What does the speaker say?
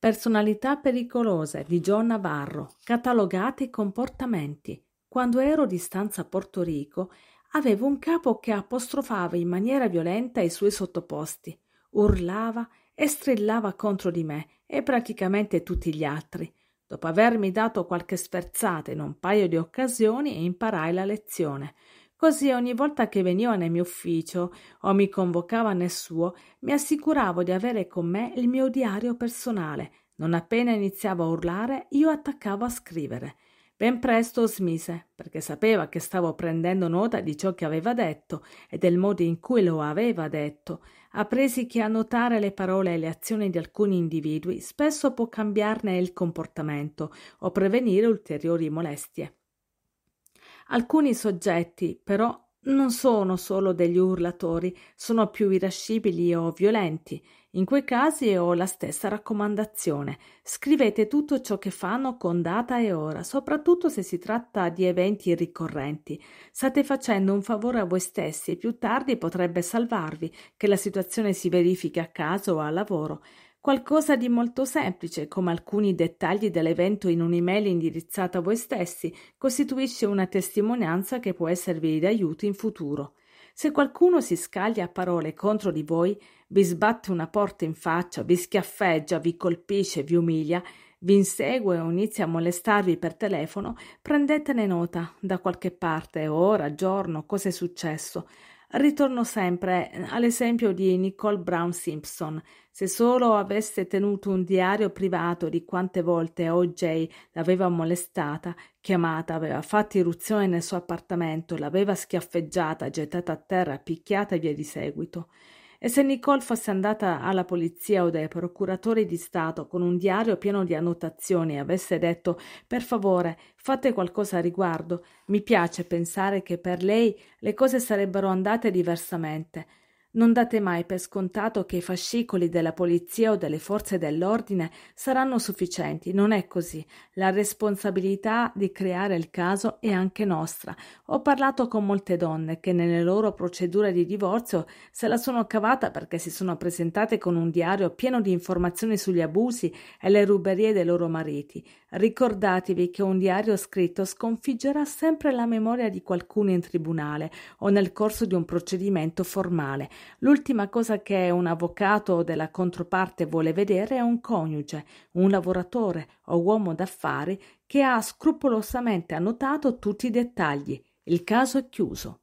Personalità pericolose di John Navarro, catalogate i comportamenti. Quando ero di stanza a Porto Rico, avevo un capo che apostrofava in maniera violenta i suoi sottoposti, urlava e strillava contro di me e praticamente tutti gli altri. Dopo avermi dato qualche sferzata in un paio di occasioni, imparai la lezione. Così ogni volta che veniva nel mio ufficio o mi convocava nel suo, mi assicuravo di avere con me il mio diario personale. Non appena iniziavo a urlare, io attaccavo a scrivere. Ben presto smise, perché sapeva che stavo prendendo nota di ciò che aveva detto e del modo in cui lo aveva detto. Appresi che annotare le parole e le azioni di alcuni individui spesso può cambiarne il comportamento o prevenire ulteriori molestie. Alcuni soggetti, però, non sono solo degli urlatori, sono più irascibili o violenti. In quei casi ho la stessa raccomandazione. Scrivete tutto ciò che fanno con data e ora, soprattutto se si tratta di eventi ricorrenti. State facendo un favore a voi stessi e più tardi potrebbe salvarvi che la situazione si verifichi a caso o a lavoro. Qualcosa di molto semplice, come alcuni dettagli dell'evento in un'email indirizzata a voi stessi, costituisce una testimonianza che può esservi di aiuto in futuro. Se qualcuno si scaglia a parole contro di voi, vi sbatte una porta in faccia, vi schiaffeggia, vi colpisce, vi umilia, vi insegue o inizia a molestarvi per telefono, prendetene nota da qualche parte, ora, giorno, cosa è successo. Ritorno sempre all'esempio di Nicole Brown Simpson. Se solo avesse tenuto un diario privato di quante volte O.J. l'aveva molestata, chiamata, aveva fatto irruzione nel suo appartamento, l'aveva schiaffeggiata, gettata a terra, picchiata e via di seguito. E se Nicole fosse andata alla polizia o dai procuratori di Stato con un diario pieno di annotazioni e avesse detto per favore fate qualcosa a riguardo, mi piace pensare che per lei le cose sarebbero andate diversamente, non date mai per scontato che i fascicoli della polizia o delle forze dell'ordine saranno sufficienti, non è così. La responsabilità di creare il caso è anche nostra. Ho parlato con molte donne che nelle loro procedure di divorzio se la sono cavata perché si sono presentate con un diario pieno di informazioni sugli abusi e le ruberie dei loro mariti. Ricordatevi che un diario scritto sconfiggerà sempre la memoria di qualcuno in tribunale o nel corso di un procedimento formale L'ultima cosa che un avvocato della controparte vuole vedere è un coniuge, un lavoratore o uomo d'affari che ha scrupolosamente annotato tutti i dettagli. Il caso è chiuso.